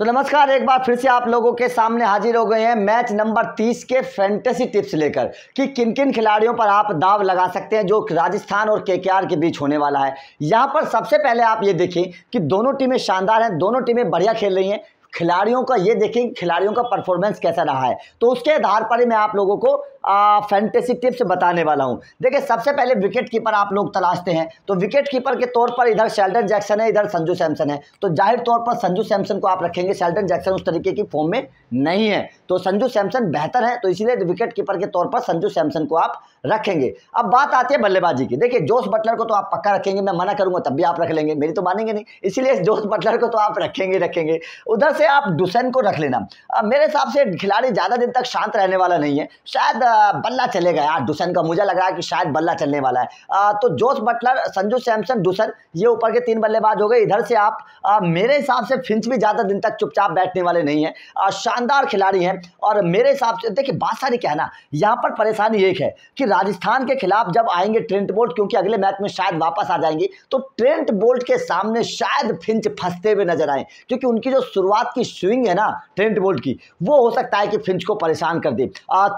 तो नमस्कार एक बार फिर से आप लोगों के सामने हाजिर हो गए हैं मैच नंबर 30 के फैंटेसी टिप्स लेकर कि किन किन खिलाड़ियों पर आप दाव लगा सकते हैं जो राजस्थान और के के बीच होने वाला है यहाँ पर सबसे पहले आप ये देखें कि दोनों टीमें शानदार हैं दोनों टीमें बढ़िया खेल रही हैं खिलाड़ियों का ये देखें खिलाड़ियों का परफॉर्मेंस कैसा रहा है तो उसके आधार पर ही मैं आप लोगों को फैंटेसी टिप्स बताने वाला हूँ देखिए सबसे पहले विकेट कीपर आप लोग तलाशते हैं तो विकेट कीपर के तौर पर इधर शेल्डन जैक्सन है इधर संजू सैमसन है तो जाहिर तौर पर संजू सैमसन को आप रखेंगे शेल्डन जैक्सन उस तरीके की फॉर्म में नहीं है तो संजू सैमसन बेहतर है तो इसीलिए विकेट कीपर के तौर पर संजू सैमसन को आप रखेंगे अब बात आती है बल्लेबाजी की देखिए जोश बटलर को तो आप पक्का रखेंगे मैं मना करूंगा तब भी आप रख लेंगे मेरी तो मानेंगे नहीं इसीलिए जोश बटलर को तो आप रखेंगे रखेंगे उधर से आप डुसेन को रख लेना मेरे हिसाब से खिलाड़ी ज़्यादा दिन तक शांत रहने वाला नहीं है शायद बल्ला चलेगा यार दुसन का मुझे लग रहा है कि शायद बल्ला चलने वाला है आ, तो Jos Buttler Sanju Samson Dussen ये ऊपर के तीन बल्लेबाज हो गए इधर से आप आ, मेरे हिसाब से फिंच भी ज़्यादा दिन तक चुपचाप बैठने वाले नहीं हैं शानदार खिलाड़ी हैं और मेरे हिसाब से देखिए बात सारी कहना यहाँ पर परेशानी एक है कि राजस्थान के खिलाफ जब आएंगे ट्रेंट बोल्ट क्योंकि अगले मैच में शायद वापस आ जाएंगे तो ट्रेंट बोल्ट के सामने शायद फिंच फंसते हुए नजर आए क्योंकि उनकी जो शुरुआत की स्विंग है ना ट्रेंट बोल्ट की वो हो सकता है कि फिंच को परेशान कर दे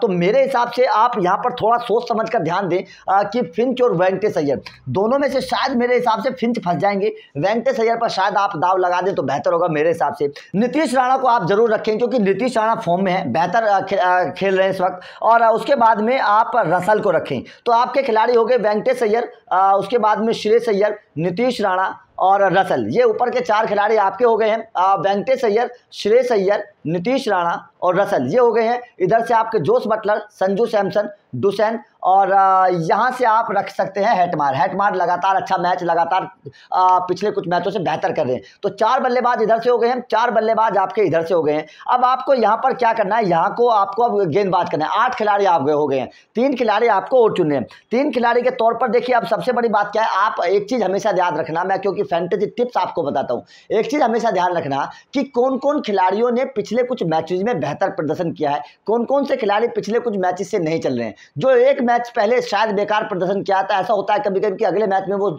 तो मेरे हिसाब हिसाब से आप यहाँ पर थोड़ा सोच समझ कर ध्यान दें कि फिंच और वेंकटेश अय्यर दोनों में से शायद मेरे हिसाब से फिंच फंस जाएंगे वेंकटेश अय्यर पर शायद आप दाव लगा दें तो बेहतर होगा मेरे हिसाब से नीतीश राणा को आप जरूर रखें क्योंकि नीतीश राणा फॉर्म में है बेहतर खेल रहे हैं इस वक्त और उसके बाद में आप रसल को रखें तो आपके खिलाड़ी हो गए वेंकटेश अय्यर उसके बाद में श्रेयस अय्यर नीतीश राणा और रसल ये ऊपर के चार खिलाड़ी आपके हो गए हैं वेंकटेश अय्यर श्रेयस अय्यर नीतीश राणा और रसल ये हो गए हैं इधर से आपके जोश बटलर संजू सैमसन डुसैन और यहाँ से आप रख सकते हैं हेटमार हेटमार लगातार अच्छा मैच लगातार पिछले कुछ मैचों से बेहतर कर रहे हैं तो चार बल्लेबाज इधर से हो गए हैं चार बल्लेबाज आपके इधर से हो गए हैं अब आपको यहाँ पर क्या करना है यहाँ को आपको अब गेंदबाज करना है आठ खिलाड़ी आप हो गए हैं तीन खिलाड़ी आपको और चुनने हैं तीन खिलाड़ी के तौर पर देखिए अब सबसे बड़ी बात क्या है आप एक चीज़ हमेशा ध्यान रखना मैं क्योंकि फैंटेजी टिप्स आपको बताता हूँ एक चीज़ हमेशा ध्यान रखना कि कौन कौन खिलाड़ियों ने पिछले कुछ मैचेज में बेहतर प्रदर्शन किया है कौन कौन से खिलाड़ी पिछले कुछ मैचेज से नहीं चल रहे हैं जो एक मैच पहले शायद बेकार प्रदर्शन किया था ऐसा होता है कभी कभी कि अगले मैच में वो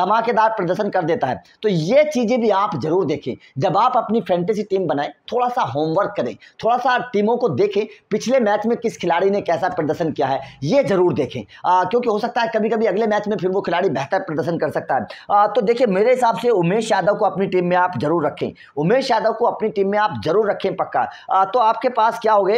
धमाकेदार प्रदर्शन कर देता है तो ये चीज़ें भी आप जरूर देखें जब आप अपनी फैंटेसी टीम बनाएं थोड़ा सा होमवर्क करें थोड़ा सा टीमों को देखें पिछले मैच में किस खिलाड़ी ने कैसा प्रदर्शन किया है ये जरूर देखें आ, क्योंकि हो सकता है कभी कभी अगले मैच में फिर वो खिलाड़ी बेहतर प्रदर्शन कर सकता है आ, तो देखिए मेरे हिसाब से उमेश यादव को अपनी टीम में आप जरूर रखें उमेश यादव को अपनी टीम में आप जरूर रखें पक्का आ, तो आपके पास क्या हो गए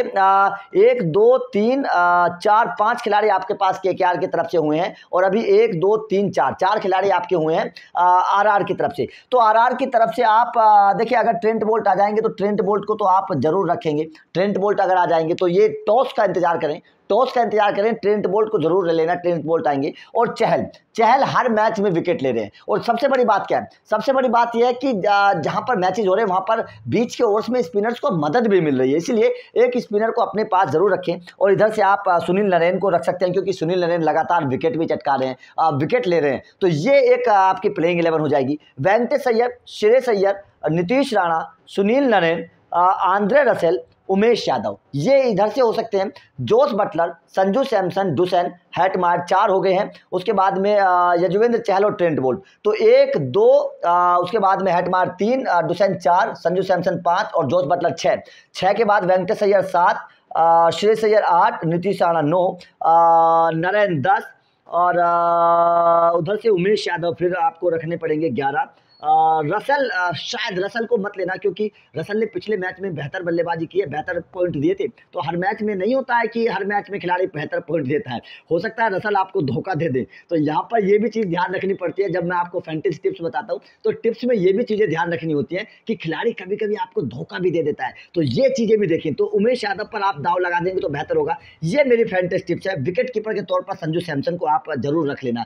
एक दो तीन चार चार पांच खिलाड़ी आपके पास के के की तरफ से हुए हैं और अभी एक दो तीन चार चार खिलाड़ी आपके हुए हैं आर की तरफ से तो आर की तरफ से आप देखिए अगर ट्रेंट बोल्ट आ जाएंगे तो ट्रेंट बोल्ट को तो आप जरूर रखेंगे ट्रेंट बोल्ट अगर आ जाएंगे तो ये टॉस का इंतजार करें टॉस का इंतजार करें ट्रेंट बोल्ट को जरूर लेना ट्रेंट बोल्ट आएंगे और चहल चहल हर मैच में विकेट ले रहे हैं और सबसे बड़ी बात क्या है सबसे बड़ी बात यह है कि जहां पर मैचेज हो रहे हैं वहां पर बीच के ओवर्स में स्पिनर्स को मदद भी मिल रही है इसीलिए एक स्पिनर को अपने पास जरूर रखें और इधर से आप सुनील नरेन को रख सकते हैं क्योंकि सुनील नरेन लगातार विकेट भी चटका रहे हैं विकेट ले रहे हैं तो ये एक आपकी प्लेइंग इलेवन हो जाएगी Venkatesh Iyer Shreyas Iyer Nitish Rana Sunil Narine Andre Russell Umesh Yadav ये इधर से हो सकते हैं Jos Buttler Sanju Samson Dussen Hetmyer चार हो गए हैं उसके बाद में यजुवेंद्र चहल और ट्रेंट बोल्ट तो एक दो आ, उसके बाद में हैटमार तीन डुसैन चार संजू सैमसन पाँच और जोस बटलर छः छः के बाद वेंकटेश अय्यर सात श्रेयस सैयर आठ नीतीश राणा नौ नरेंद्र दस और उधर से उमेश यादव फिर आपको रखने पड़ेंगे ग्यारह रसल शायद रसल को मत लेना क्योंकि रसल ने पिछले मैच में बेहतर बल्लेबाजी की है बेहतर पॉइंट दिए थे तो हर मैच में नहीं होता है कि हर मैच में खिलाड़ी बेहतर पॉइंट देता है हो सकता है रसल आपको धोखा दे दे तो यहाँ पर यह भी चीज़ ध्यान रखनी पड़ती है जब मैं आपको फैंटेसी टिप्स बताता हूँ तो टिप्स में ये भी चीज़ें ध्यान रखनी होती हैं कि खिलाड़ी कभी कभी आपको धोखा भी दे देता है तो ये चीज़ें भी देखें तो उमेश यादव पर आप दाव लगा देंगे तो बेहतर होगा ये मेरी फैंटेसी टिप्स है विकेट कीपर के तौर पर संजू सैमसन को आप जरूर रख लेना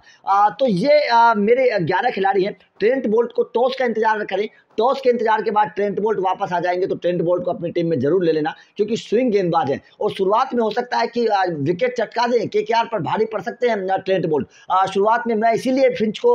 तो ये मेरे ग्यारह खिलाड़ी हैं ट्रेंट बोल्ट को टॉस का इंतजार करें टॉस के इंतजार के बाद ट्रेंट बोल्ट वापस आ जाएंगे तो ट्रेंट बोल्ट को अपनी टीम में जरूर ले लेना क्योंकि स्विंग गेंदबाज है और शुरुआत में हो सकता है कि विकेट चटका दें के पर भारी पड़ सकते हैं ट्रेंट बोल्ट शुरुआत में मैं इसीलिए फिंच को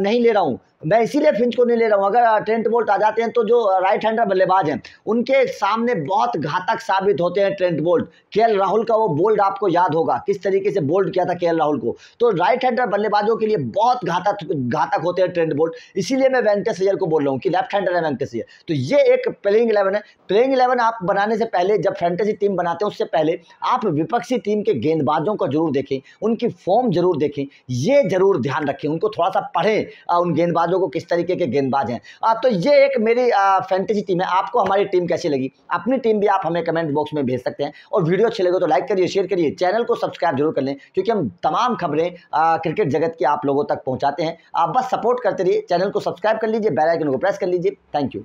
नहीं ले रहा हूँ मैं इसीलिए फिंच को नहीं ले रहा हूँ अगर ट्रेंट बोल्ट आ जाते हैं तो जो राइट हैंडर बल्लेबाज हैं उनके सामने बहुत घातक साबित होते हैं ट्रेंट बोल्ट के राहुल का वो बोल्ड आपको याद होगा किस तरीके से बोल्ड किया था के राहुल को तो राइट हैंडर बल्लेबाजों के लिए बहुत घातक घातक होते हैं ट्रेंट बोल्ट इसीलिए मैं वेंकटेश अयर को बोल रहा हूँ कि लेफ्ट हैंडर है वेंकटेश अयर तो ये एक प्लेइंग इलेवन है प्लेइंग इलेवन आप बनाने से पहले जब फैंटेसी टीम बनाते हैं उससे पहले आप विपक्षी टीम के गेंदबाजों को जरूर देखें उनकी फॉर्म जरूर देखें ये जरूर ध्यान रखें उनको थोड़ा सा पढ़ें उन गेंदबाजों को किस तरीके के गेंदबाज हैं तो ये एक मेरी फैंटेसी टीम है आपको हमारी टीम कैसी लगी अपनी टीम भी आप हमें कमेंट बॉक्स में भेज सकते हैं और वीडियो अच्छे लगे तो लाइक करिए शेयर करिए चैनल को सब्सक्राइब जरूर कर लें क्योंकि हम तमाम खबरें क्रिकेट जगत की आप लोगों तक पहुँचाते हैं आप बस सपोर्ट करते रहिए चैनल को सब्सक्राइब सब्सक्राइब कर लीजिए बेल आइकन को प्रेस कर लीजिए थैंक यू